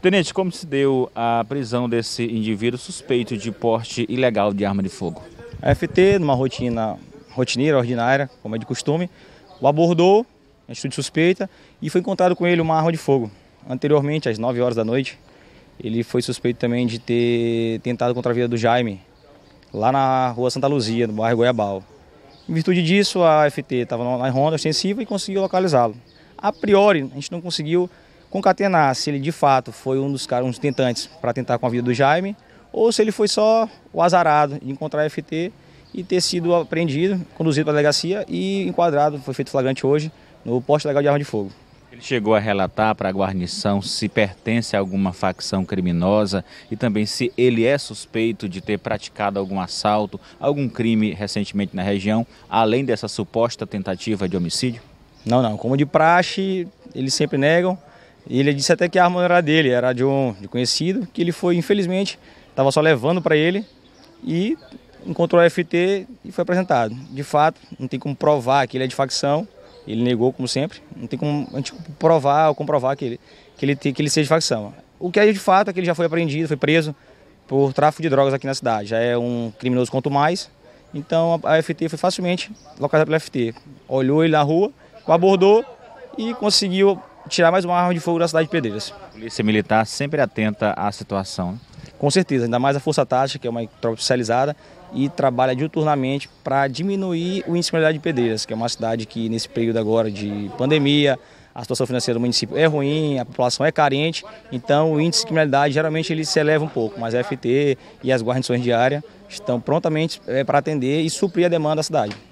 Tenente, como se deu a prisão desse indivíduo suspeito de porte ilegal de arma de fogo? A FT, numa rotina rotineira, ordinária, como é de costume, o abordou, em estudo suspeita, e foi encontrado com ele uma arma de fogo. Anteriormente, às 9 horas da noite, ele foi suspeito também de ter tentado contra a vida do Jaime, lá na rua Santa Luzia, no bairro Goiabal. Em virtude disso, a FT estava na ronda ostensiva e conseguiu localizá-lo. A priori, a gente não conseguiu concatenar se ele de fato foi um dos caras, um dos tentantes para tentar com a vida do Jaime, ou se ele foi só o azarado de encontrar a FT e ter sido apreendido, conduzido para a delegacia e enquadrado, foi feito flagrante hoje, no posto legal de arma de fogo. Ele chegou a relatar para a guarnição se pertence a alguma facção criminosa e também se ele é suspeito de ter praticado algum assalto, algum crime recentemente na região, além dessa suposta tentativa de homicídio? Não, não. Como de praxe, eles sempre negam ele disse até que a arma não era dele, era de um de conhecido, que ele foi, infelizmente, estava só levando para ele e encontrou a FT e foi apresentado. De fato, não tem como provar que ele é de facção, ele negou, como sempre, não tem como a gente provar ou comprovar que ele, que ele, que ele seja de facção. O que é de fato é que ele já foi apreendido, foi preso por tráfico de drogas aqui na cidade, já é um criminoso quanto mais, então a FT foi facilmente localizada pela FT. Olhou ele na rua, abordou e conseguiu tirar mais uma arma de fogo da cidade de Pedreiras. A Polícia Militar sempre atenta à situação. Né? Com certeza, ainda mais a Força Tática, que é uma tropa especializada e trabalha diuturnamente para diminuir o índice de criminalidade de Pedreiras, que é uma cidade que nesse período agora de pandemia, a situação financeira do município é ruim, a população é carente, então o índice de criminalidade geralmente ele se eleva um pouco, mas a FT e as guarnições de área estão prontamente é, para atender e suprir a demanda da cidade.